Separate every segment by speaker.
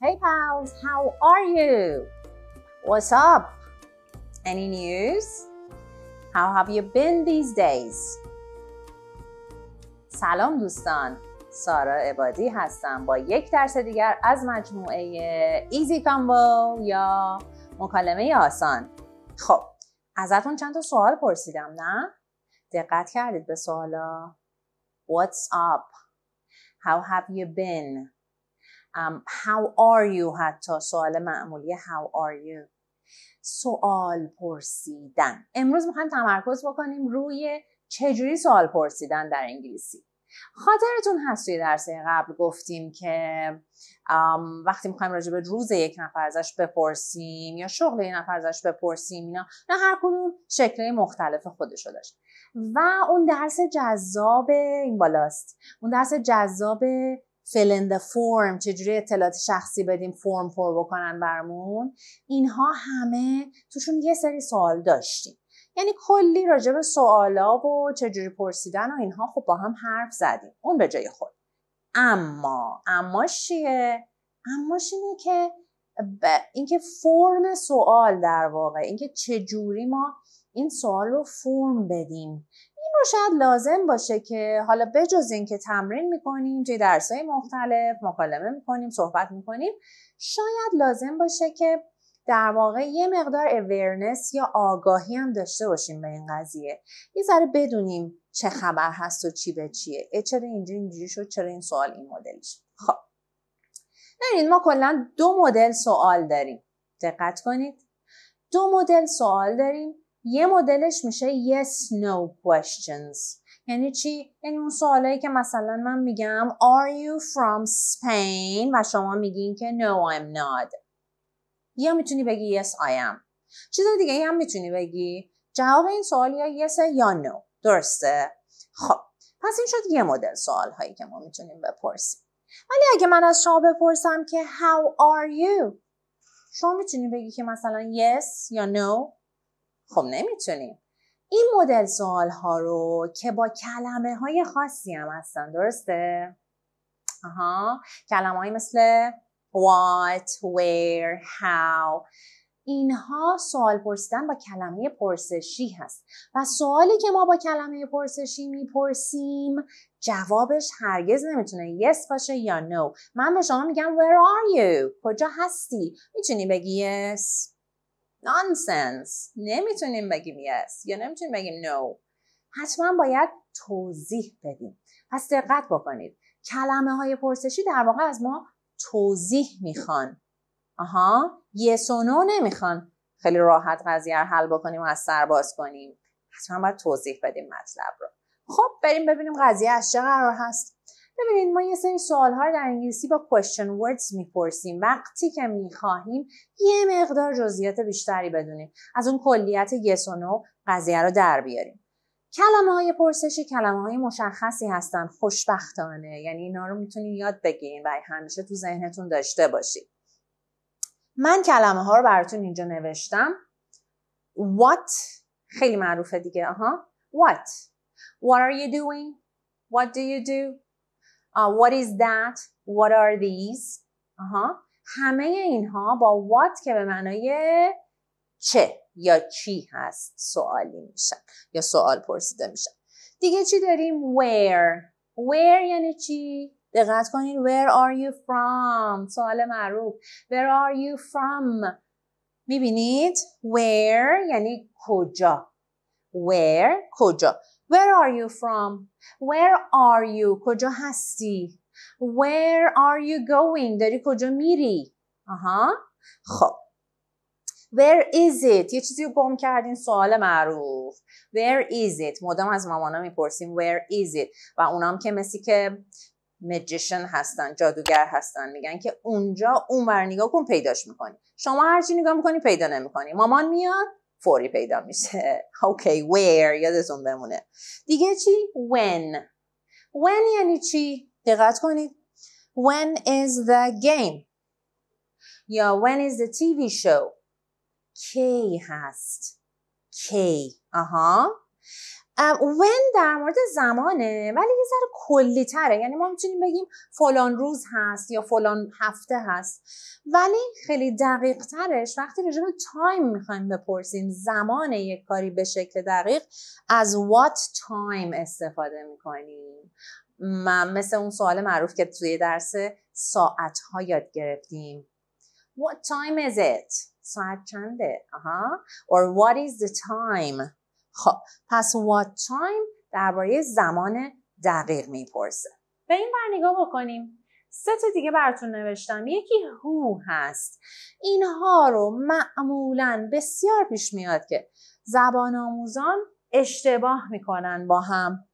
Speaker 1: Hey pals, how are you? What's up? Any news? How have you been these days? سلام دوستان سارا عبادی هستم با یک درس دیگر از مجموعه ایزی کامبو یا مکالمه آسان خب ازتون چند تا سوال پرسیدم نه؟ دقت کردید به سوالا What's up? How have you been? um, how are you حتی سوال معمولی how are you سوال پرسیدن امروز میخوایم تمرکز بکنیم روی چجوری سوال پرسیدن در انگلیسی خاطرتون هست توی درس قبل گفتیم که وقتی میخوایم راجع به روز یک نفر ازش بپرسیم یا شغل یک نفر ازش بپرسیم اینا نه هر کدوم شکل مختلف خودش داشت و اون درس جذاب این بالاست اون درس جذاب فلند فرم چجوری اطلاعات شخصی بدیم فرم پر بکنن برمون اینها همه توشون یه سری سوال داشتیم یعنی کلی راجع به سوالا و چجوری پرسیدن و اینها خب با هم حرف زدیم اون به جای خود اما اما چیه اماش اینه که اینکه فرم سوال در واقع اینکه چجوری ما این سوال رو فرم بدیم شاید لازم باشه که حالا بجز که تمرین میکنیم توی های مختلف مکالمه میکنیم صحبت میکنیم شاید لازم باشه که در واقع یه مقدار اورنس یا آگاهی هم داشته باشیم به این قضیه یه ذره بدونیم چه خبر هست و چی به چیه ای چرا اینجوری شد چرا این سوال این مدلی خب ببینید ما کلا دو مدل سوال داریم دقت کنید دو مدل سوال داریم یه مدلش میشه yes no questions یعنی چی؟ یعنی اون سوالایی که مثلا من میگم Are you from Spain؟ و شما میگین که No I'm not یا میتونی بگی Yes I am چیز دیگه یه هم میتونی بگی جواب این سوال یا Yes یا No درسته؟ خب پس این شد یه مدل سوال هایی که ما میتونیم بپرسیم ولی اگه من از شما بپرسم که How are you؟ شما میتونی بگی که مثلا Yes یا No خب نمیتونیم این مدل سوال ها رو که با کلمه های خاصی هم هستن درسته؟ آها کلمه های مثل what, where, how اینها سوال پرسیدن با کلمه پرسشی هست و سوالی که ما با کلمه پرسشی میپرسیم جوابش هرگز نمیتونه yes باشه یا no من به شما میگم where are you کجا هستی میتونی بگی yes نانسنس نمیتونیم بگیم yes یا نمیتونیم بگیم no حتما باید توضیح بدیم پس دقت بکنید کلمه های پرسشی در واقع از ما توضیح میخوان آها yes سونو no نمیخوان خیلی راحت قضیه رو حل بکنیم و از سر باز کنیم حتما باید توضیح بدیم مطلب رو خب بریم ببینیم قضیه از چه قرار هست ببینید ما یه سری سوال ها در انگلیسی با question words میپرسیم وقتی که میخواهیم یه مقدار جزئیات بیشتری بدونیم از اون کلیت yes و no قضیه رو در بیاریم کلمه های پرسشی کلمه های مشخصی هستن خوشبختانه یعنی اینا رو میتونیم یاد بگیریم و همیشه تو ذهنتون داشته باشید من کلمه ها رو براتون اینجا نوشتم what خیلی معروفه دیگه آها what what are you doing what do you do uh, what is that what are these uh-huh. همه اینها با what که به معنای چه یا چی هست سوالی میشن یا سوال پرسیده میشن دیگه چی داریم where where یعنی چی دقت کنین where are you from سوال معروف where are you from میبینید where یعنی کجا where کجا Where are you from? Where are you? کجا هستی؟ Where are you going? داری کجا میری؟ آها خب Where is it? یه چیزی رو گم کردین سوال معروف Where is it? مدام از مامانا میپرسیم Where is it? و اونام که مثل که مجیشن هستن جادوگر هستن میگن که اونجا اون نگاه کن پیداش میکنی شما هرچی نگاه میکنی پیدا نمیکنی مامان میاد فوری پیدا میشه اوکی okay, where یادتون بمونه دیگه چی when when یعنی چی دقت کنید when is the game یا when is the TV show کی هست کی آها ون در مورد زمانه ولی یه ذره کلی تره یعنی ما میتونیم بگیم فلان روز هست یا فلان هفته هست ولی خیلی دقیق ترش وقتی رجوع به تایم میخوایم بپرسیم زمان یک کاری به شکل دقیق از what time استفاده میکنیم مثل اون سوال معروف که توی درس ساعت ها یاد گرفتیم What time is it? ساعت چنده؟ آها Or what is the time? خب پس what time درباره زمان دقیق میپرسه به این بر نگاه بکنیم سه تا دیگه براتون نوشتم یکی هو هست اینها رو معمولا بسیار پیش میاد که زبان آموزان اشتباه میکنن با هم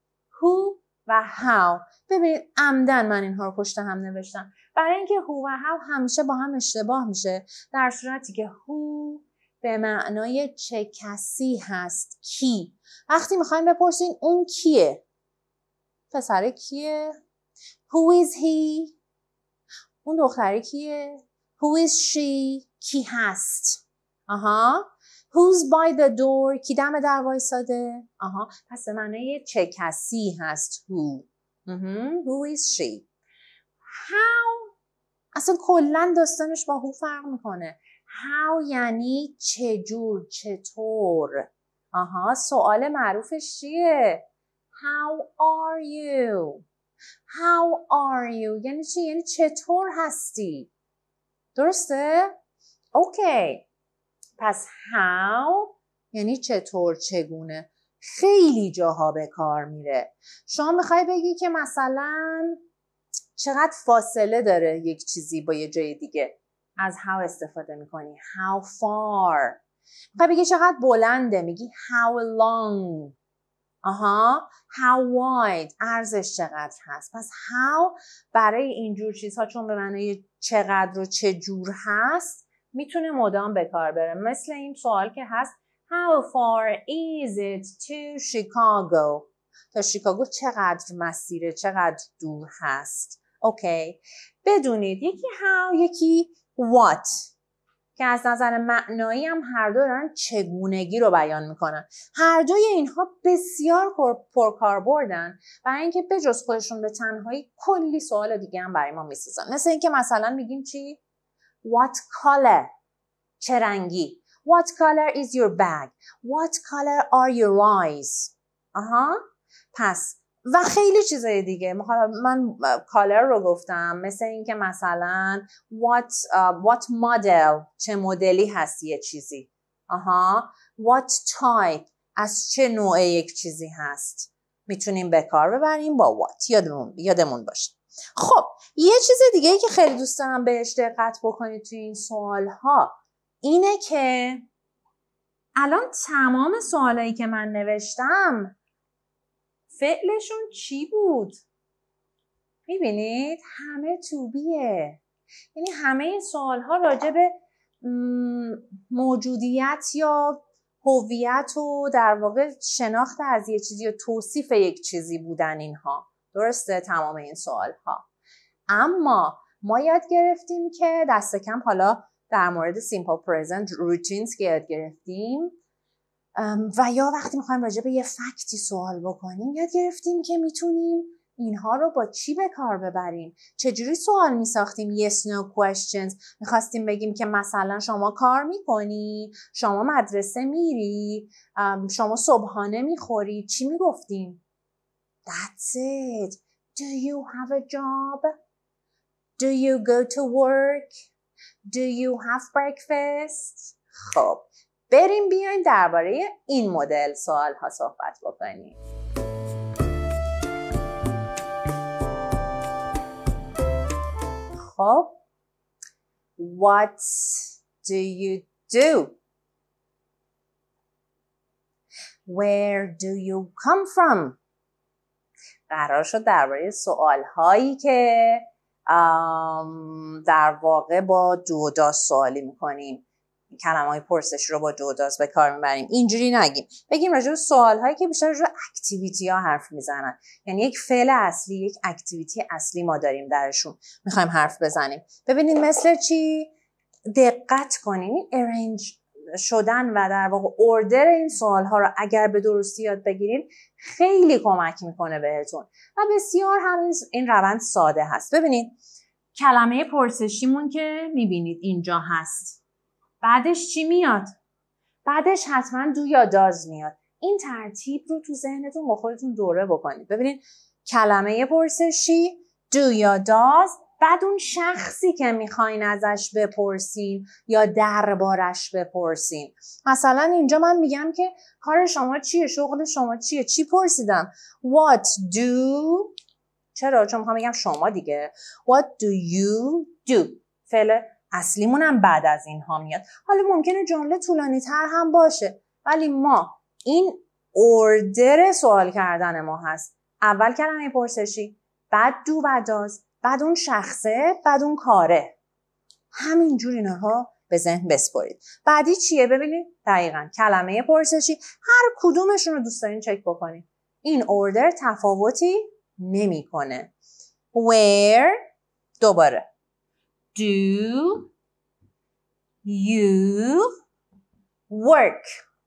Speaker 1: هو و هاو ببینید عمدن من اینها رو پشت هم نوشتم برای اینکه هو و هاو همیشه با هم اشتباه میشه در صورتی که هو به معنای چه کسی هست کی وقتی میخوایم بپرسین اون کیه پسر کیه Who is he اون دختری کیه Who is she کی هست آها Who's by the door کی دم در وایساده آها پس به معنای چه کسی هست who Who is she How اصلا کلا داستانش با هو فرق میکنه How یعنی چجور چطور آها سوال معروفش چیه How are you How are you یعنی چی یعنی چطور هستی درسته اوکی پس how یعنی چطور چگونه خیلی جاها به کار میره شما میخوای بگی که مثلا چقدر فاصله داره یک چیزی با یه جای دیگه از how استفاده میکنی how far میخوای بگی چقدر بلنده میگی how long آها how wide ارزش چقدر هست پس how برای اینجور چیزها چون به معنی چقدر و چه جور هست میتونه مدام به کار بره مثل این سوال که هست how far is it to Chicago تا شیکاگو چقدر مسیره چقدر دور هست اوکی بدونید یکی how یکی what که از نظر معنایی هم هر دو دارن چگونگی رو بیان میکنن هر دوی اینها بسیار پرکاربردن برای اینکه جز خودشون به تنهایی کلی سوال دیگه هم برای ما میسازن مثل اینکه مثلا میگیم چی what color چه رنگی what color is your bag what color are your eyes آها پس و خیلی چیزای دیگه من کالر رو گفتم مثل اینکه مثلا what, uh, what model چه مدلی هست یه چیزی آها what type از چه نوع یک چیزی هست میتونیم به کار ببریم با what یادمون, یادمون باشه خب یه چیز دیگه ای که خیلی دوست دارم بهش دقت بکنید تو این سوال ها اینه که الان تمام سوالایی که من نوشتم فعلشون چی بود میبینید همه توبیه یعنی همه این سوال ها راجع به موجودیت یا هویت و در واقع شناخت از یه چیزی یا توصیف یک چیزی بودن اینها درسته تمام این سوال ها اما ما یاد گرفتیم که دست کم حالا در مورد سیمپل پرزنت روتینز که یاد گرفتیم و یا وقتی میخوایم راجع به یه فکتی سوال بکنیم یاد گرفتیم که میتونیم اینها رو با چی به کار ببریم چجوری سوال میساختیم yes no questions میخواستیم بگیم که مثلا شما کار میکنی شما مدرسه میری شما صبحانه میخوری چی میگفتیم That's it. Do you have a job? Do you go to work? Do you have breakfast? خب بریم بیایم درباره این مدل سوال ها صحبت بکنیم خب What do you do? Where do you come from? قرار شد درباره سوال هایی که در واقع با دو تا سوالی میکنیم کلمه های پرسش رو با جوداز به کار میبریم اینجوری نگیم بگیم راجع به سوال هایی که بیشتر راجع اکتیویتی ها حرف میزنن یعنی یک فعل اصلی یک اکتیویتی اصلی ما داریم درشون میخوایم حرف بزنیم ببینید مثل چی دقت کنین ارنج شدن و در واقع اردر این سوال ها رو اگر به درستی یاد بگیرید خیلی کمک میکنه بهتون و بسیار همین این روند ساده هست ببینید کلمه پرسشیمون که میبینید اینجا هست بعدش چی میاد بعدش حتما دو یا داز میاد این ترتیب رو تو ذهنتون با خودتون دوره بکنید ببینید کلمه پرسشی دو یا داز بعد اون شخصی که میخواین ازش بپرسین یا دربارش بپرسین مثلا اینجا من میگم که کار شما چیه شغل شما چیه چی پرسیدم what do چرا چون میخوام بگم شما دیگه what do you do فعل اصلیمون هم بعد از اینها میاد حالا ممکنه جمله طولانی تر هم باشه ولی ما این اردر سوال کردن ما هست اول کلمه پرسشی بعد دو و داز بعد اون شخصه بعد اون کاره همینجور اینها به ذهن بسپرید بعدی چیه ببینید دقیقا کلمه پرسشی هر کدومشون رو دوست دارین چک بکنید این اوردر تفاوتی نمیکنه where دوباره do you work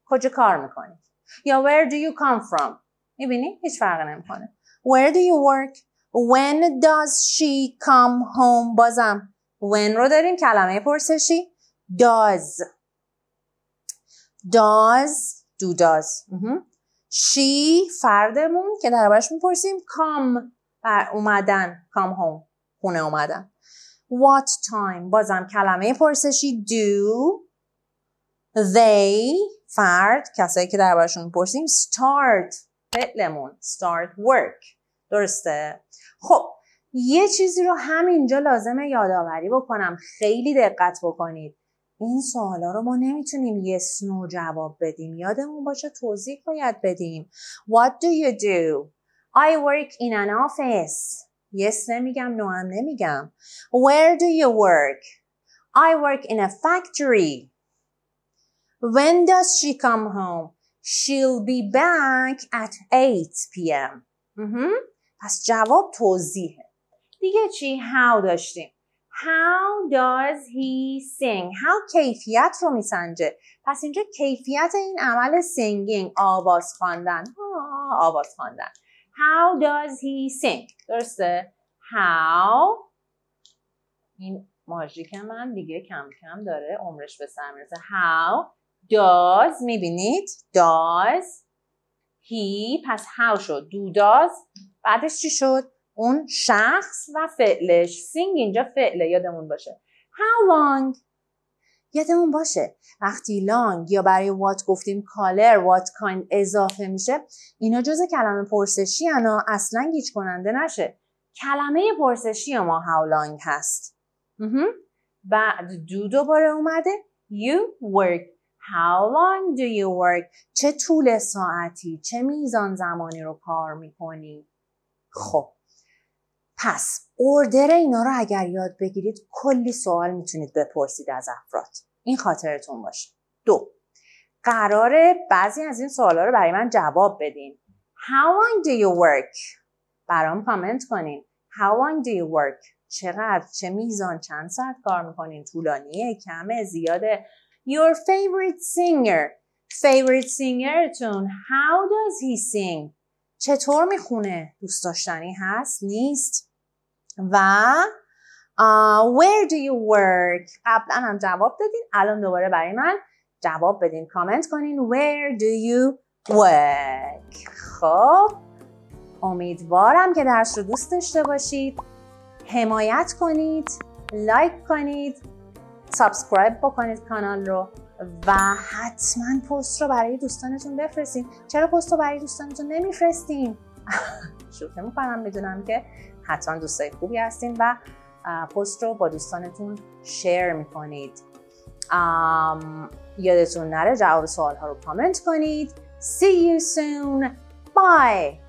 Speaker 1: کجا کار میکنید یا where do you come from میبینی هیچ فرقی نمیکنه where do you work when does she come home بازم when رو داریم کلمه پرسشی does does do does she فردمون که دربارش میپرسیم come اومدن come home خونه اومدن What time بازم کلمه پرسشی do they فرد کسایی که دربارشون پرسیم start فعلمون start work درسته خب یه چیزی رو همینجا لازمه یادآوری بکنم خیلی دقت بکنید این سوالا رو ما نمیتونیم yes no جواب بدیم یادمون باشه توضیح باید بدیم What do you do? I work in an office Yes نمیگم no هم نمیگم Where do you work? I work in a factory When does she come home? She'll be back at 8 p.m. پس جواب توضیحه دیگه چی how داشتیم How does he sing? How کیفیت رو میسنجه پس اینجا کیفیت این عمل singing آواز خواندن آواز خواندن How does he sing? درسته؟ How این ماژیک من دیگه کم کم داره عمرش به سر میرسه How does میبینید does he پس how شد do does بعدش چی شد اون شخص و فعلش سینگ اینجا فعله یادمون باشه how long یادمون باشه وقتی لانگ یا برای وات گفتیم کالر وات کاین اضافه میشه اینا جز کلمه پرسشی انا اصلا گیج کننده نشه کلمه پرسشی ما how لانگ هست بعد دو دوباره اومده you work How long do you work? چه طول ساعتی؟ چه میزان زمانی رو کار میکنی؟ خب پس اردر اینا رو اگر یاد بگیرید کلی سوال میتونید بپرسید از افراد این خاطرتون باشه دو قرار بعضی از این سوالا رو برای من جواب بدین How long do you work؟ برام کامنت کنین How long do you work؟ چقدر چه میزان چند ساعت کار میکنین طولانیه کمه زیاده Your favorite singer favorite singerتون How does he sing؟ چطور میخونه؟ دوست داشتنی هست؟ نیست؟ و where do you work قبلا هم جواب دادین الان دوباره برای من جواب بدین کامنت کنین where do you work خب امیدوارم که درس رو دوست داشته باشید حمایت کنید لایک کنید سابسکرایب بکنید کانال رو و حتما پست رو برای دوستانتون بفرستین چرا پست رو برای دوستانتون نمیفرستین شوخی میکنم میدونم که حتما دوستای خوبی هستین و پست رو با دوستانتون شیر میکنید یادتون نره جواب سوال ها رو کامنت کنید See you soon. Bye.